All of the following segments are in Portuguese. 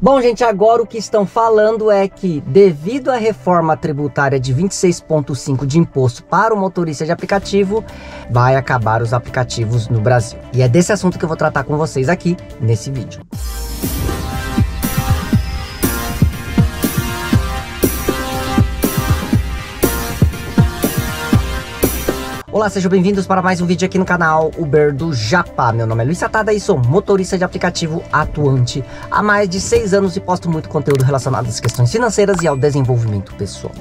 Bom, gente, agora o que estão falando é que, devido à reforma tributária de 26,5% de imposto para o motorista de aplicativo, vai acabar os aplicativos no Brasil. E é desse assunto que eu vou tratar com vocês aqui nesse vídeo. Olá, sejam bem-vindos para mais um vídeo aqui no canal Uber do Japá. Meu nome é Luiz Satada e sou motorista de aplicativo atuante há mais de seis anos e posto muito conteúdo relacionado às questões financeiras e ao desenvolvimento pessoal.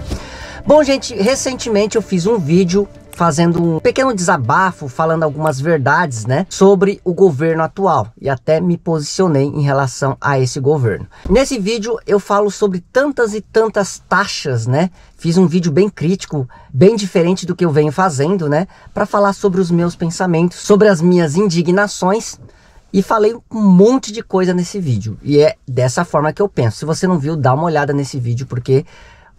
Bom, gente, recentemente eu fiz um vídeo fazendo um pequeno desabafo, falando algumas verdades, né, sobre o governo atual e até me posicionei em relação a esse governo. Nesse vídeo eu falo sobre tantas e tantas taxas, né? Fiz um vídeo bem crítico, bem diferente do que eu venho fazendo, né, para falar sobre os meus pensamentos, sobre as minhas indignações e falei um monte de coisa nesse vídeo. E é dessa forma que eu penso. Se você não viu, dá uma olhada nesse vídeo porque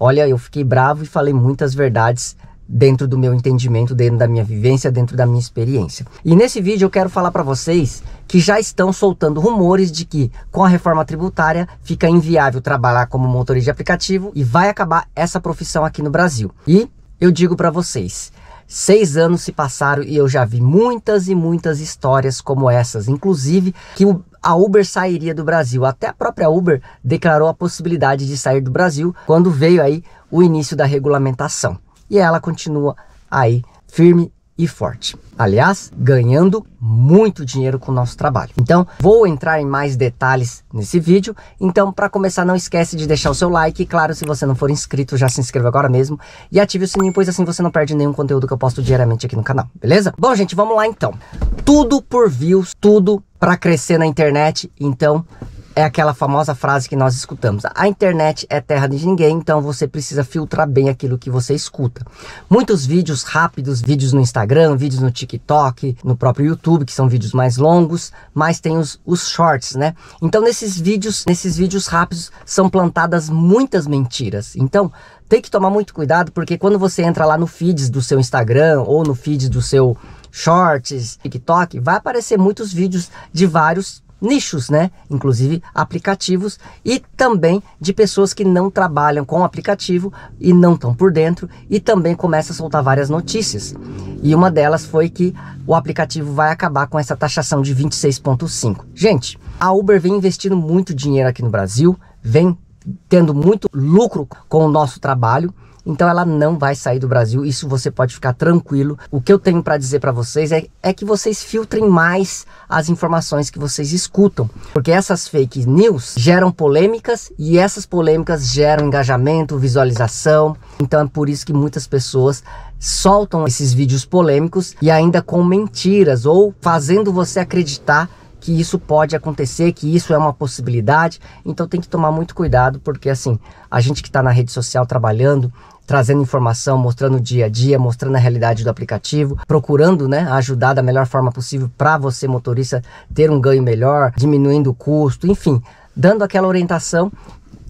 olha, eu fiquei bravo e falei muitas verdades dentro do meu entendimento, dentro da minha vivência, dentro da minha experiência. E nesse vídeo eu quero falar para vocês que já estão soltando rumores de que com a reforma tributária fica inviável trabalhar como motorista de aplicativo e vai acabar essa profissão aqui no Brasil. E eu digo para vocês, Seis anos se passaram e eu já vi muitas e muitas histórias como essas, inclusive que a Uber sairia do Brasil. Até a própria Uber declarou a possibilidade de sair do Brasil quando veio aí o início da regulamentação e ela continua aí firme e forte. Aliás, ganhando muito dinheiro com o nosso trabalho. Então, vou entrar em mais detalhes nesse vídeo. Então, para começar, não esquece de deixar o seu like. E, claro, se você não for inscrito, já se inscreva agora mesmo. E ative o sininho, pois assim você não perde nenhum conteúdo que eu posto diariamente aqui no canal, beleza? Bom, gente, vamos lá então. Tudo por views, tudo para crescer na internet. Então, é aquela famosa frase que nós escutamos. A internet é terra de ninguém, então você precisa filtrar bem aquilo que você escuta. Muitos vídeos rápidos, vídeos no Instagram, vídeos no TikTok, no próprio YouTube, que são vídeos mais longos, mas tem os, os shorts, né? Então nesses vídeos, nesses vídeos rápidos são plantadas muitas mentiras. Então tem que tomar muito cuidado, porque quando você entra lá no feeds do seu Instagram ou no feed do seu Shorts, TikTok, vai aparecer muitos vídeos de vários nichos, né? Inclusive aplicativos e também de pessoas que não trabalham com aplicativo e não estão por dentro e também começa a soltar várias notícias. E uma delas foi que o aplicativo vai acabar com essa taxação de 26.5. Gente, a Uber vem investindo muito dinheiro aqui no Brasil, vem tendo muito lucro com o nosso trabalho então ela não vai sair do Brasil, isso você pode ficar tranquilo. O que eu tenho para dizer para vocês é, é que vocês filtrem mais as informações que vocês escutam, porque essas fake news geram polêmicas e essas polêmicas geram engajamento, visualização. Então é por isso que muitas pessoas soltam esses vídeos polêmicos e ainda com mentiras ou fazendo você acreditar que isso pode acontecer, que isso é uma possibilidade. Então tem que tomar muito cuidado, porque assim, a gente que está na rede social trabalhando, trazendo informação, mostrando o dia a dia, mostrando a realidade do aplicativo, procurando né, ajudar da melhor forma possível para você, motorista, ter um ganho melhor, diminuindo o custo, enfim, dando aquela orientação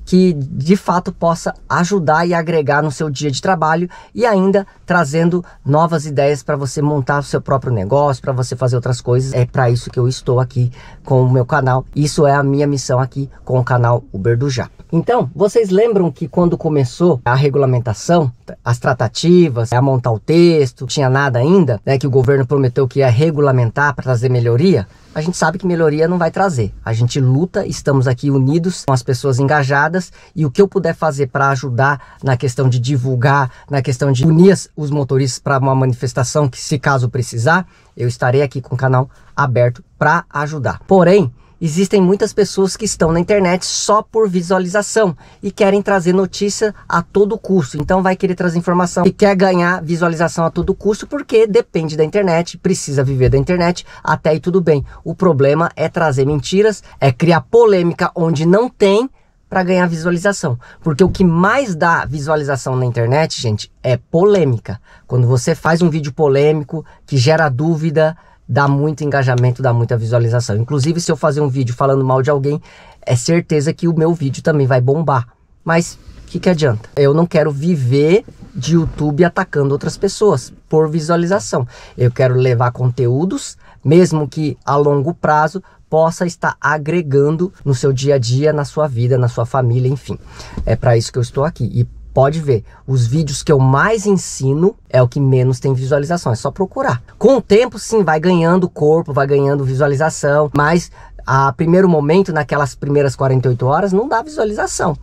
que de fato possa ajudar e agregar no seu dia de trabalho e ainda trazendo novas ideias para você montar o seu próprio negócio, para você fazer outras coisas. É para isso que eu estou aqui com o meu canal. Isso é a minha missão aqui com o canal Uber do Japa. Então, vocês lembram que quando começou a regulamentação, as tratativas, a montar o texto, tinha nada ainda, né, que o governo prometeu que ia regulamentar para trazer melhoria? a gente sabe que melhoria não vai trazer. A gente luta, estamos aqui unidos com as pessoas engajadas e o que eu puder fazer para ajudar na questão de divulgar, na questão de unir os motoristas para uma manifestação que, se caso precisar, eu estarei aqui com o canal aberto para ajudar. Porém, Existem muitas pessoas que estão na internet só por visualização e querem trazer notícia a todo custo. Então vai querer trazer informação e quer ganhar visualização a todo custo porque depende da internet, precisa viver da internet, até aí tudo bem. O problema é trazer mentiras, é criar polêmica onde não tem para ganhar visualização. Porque o que mais dá visualização na internet, gente, é polêmica. Quando você faz um vídeo polêmico que gera dúvida, dá muito engajamento, dá muita visualização. Inclusive, se eu fazer um vídeo falando mal de alguém, é certeza que o meu vídeo também vai bombar. Mas o que, que adianta? Eu não quero viver de YouTube atacando outras pessoas por visualização. Eu quero levar conteúdos, mesmo que a longo prazo possa estar agregando no seu dia a dia, na sua vida, na sua família, enfim. É para isso que eu estou aqui. E Pode ver, os vídeos que eu mais ensino é o que menos tem visualização, é só procurar. Com o tempo, sim, vai ganhando corpo, vai ganhando visualização, mas a primeiro momento, naquelas primeiras 48 horas, não dá visualização.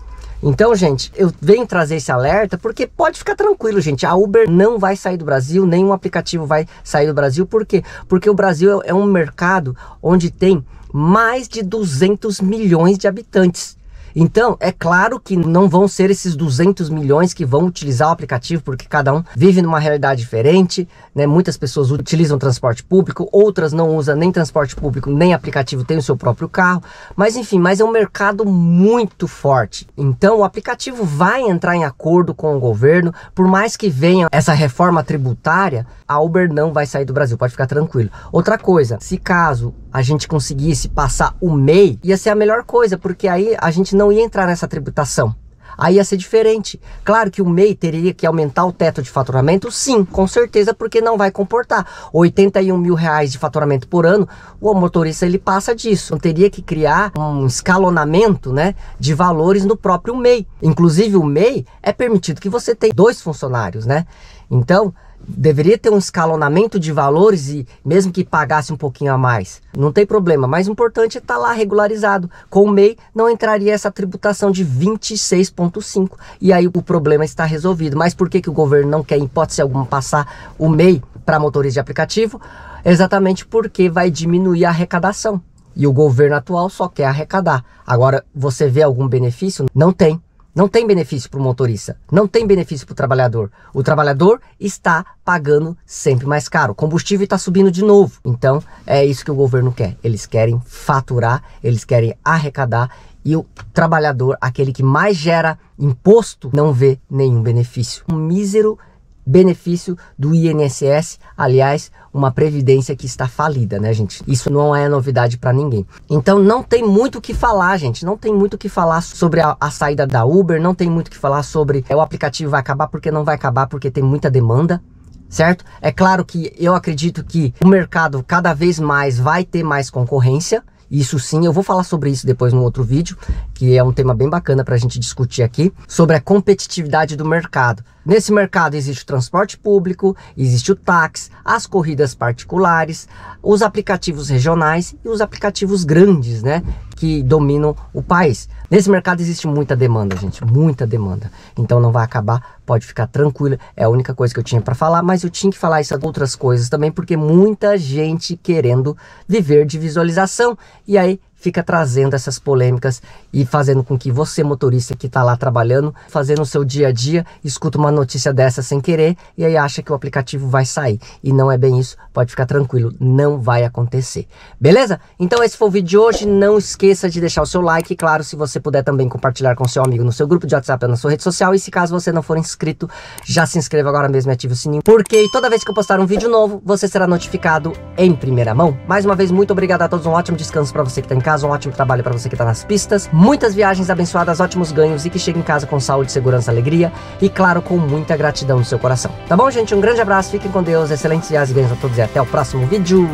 Então, gente, eu venho trazer esse alerta porque pode ficar tranquilo, gente. A Uber não vai sair do Brasil, nenhum aplicativo vai sair do Brasil. Por quê? Porque o Brasil é um mercado onde tem mais de 200 milhões de habitantes. Então, é claro que não vão ser esses 200 milhões que vão utilizar o aplicativo, porque cada um vive numa realidade diferente, né? Muitas pessoas utilizam transporte público, outras não usam nem transporte público, nem aplicativo, tem o seu próprio carro. Mas enfim, mas é um mercado muito forte. Então, o aplicativo vai entrar em acordo com o governo, por mais que venha essa reforma tributária, a Uber não vai sair do Brasil, pode ficar tranquilo. Outra coisa, se caso a gente conseguisse passar o MEI, ia ser a melhor coisa, porque aí a gente não ia entrar nessa tributação. Aí ia ser diferente. Claro que o MEI teria que aumentar o teto de faturamento, sim, com certeza, porque não vai comportar. 81 mil reais de faturamento por ano, o motorista ele passa disso. Não teria que criar um escalonamento né, de valores no próprio MEI. Inclusive, o MEI é permitido que você tenha dois funcionários, né? Então, deveria ter um escalonamento de valores e mesmo que pagasse um pouquinho a mais, não tem problema, mas o importante é estar tá lá regularizado. Com o MEI não entraria essa tributação de 26.5 e aí o problema está resolvido. Mas por que, que o governo não quer em hipótese alguma passar o MEI para motorista de aplicativo? Exatamente porque vai diminuir a arrecadação. E o governo atual só quer arrecadar. Agora, você vê algum benefício? Não tem. Não tem benefício para o motorista, não tem benefício para o trabalhador. O trabalhador está pagando sempre mais caro. O combustível está subindo de novo. Então é isso que o governo quer. Eles querem faturar, eles querem arrecadar e o trabalhador, aquele que mais gera imposto, não vê nenhum benefício. Um mísero benefício do INSS, aliás, uma previdência que está falida, né, gente? Isso não é novidade para ninguém. Então não tem muito o que falar, gente. Não tem muito o que falar sobre a, a, saída da Uber, não tem muito o que falar sobre é, o aplicativo vai acabar porque não vai acabar porque tem muita demanda. Certo? É claro que eu acredito que o mercado cada vez mais vai ter mais concorrência, isso sim, eu vou falar sobre isso depois no outro vídeo que é um tema bem bacana para a gente discutir aqui, sobre a competitividade do mercado. Nesse mercado existe o transporte público, existe o táxi, as corridas particulares, os aplicativos regionais e os aplicativos grandes, né? Que dominam o país. Nesse mercado existe muita demanda, gente, muita demanda. Então não vai acabar, pode ficar tranquilo. É a única coisa que eu tinha para falar, mas eu tinha que falar isso outras coisas também, porque muita gente querendo viver de visualização e aí fica trazendo essas polêmicas e fazendo com que você, motorista que está lá trabalhando, fazendo o seu dia a dia, escuta uma notícia dessa sem querer e aí acha que o aplicativo vai sair. E não é bem isso, pode ficar tranquilo, não vai acontecer. Beleza? Então esse foi o vídeo de hoje. Não esqueça de deixar o seu like, claro, se você puder também compartilhar com seu amigo no seu grupo de WhatsApp ou na sua rede social. E se caso você não for inscrito, já se inscreva agora mesmo e ative o sininho, porque toda vez que eu postar um vídeo novo, você será notificado em primeira mão. Mais uma vez, muito obrigado a todos, um ótimo descanso para você que está em casa, um ótimo trabalho para você que está nas pistas, muitas viagens abençoadas, ótimos ganhos e que chegue em casa com saúde, segurança, alegria e, claro, com muita gratidão no seu coração. Tá bom, gente? Um grande abraço, fiquem com Deus, excelentes viagens e ganhos a todos e até o próximo vídeo!